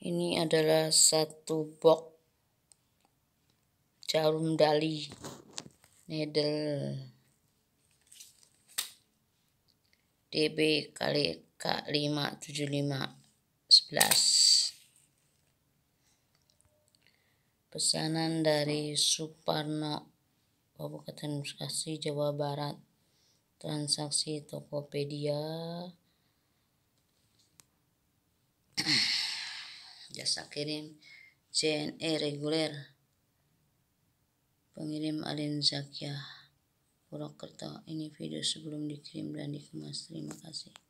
ini adalah satu box jarum dali needle DB kali K575 11 pesanan dari Suparno Kabupaten Bekasi Jawa Barat transaksi Tokopedia jasa kirim CNE reguler pengirim Alin Zakia Purwokerto ini video sebelum dikirim dan dikemas terima kasih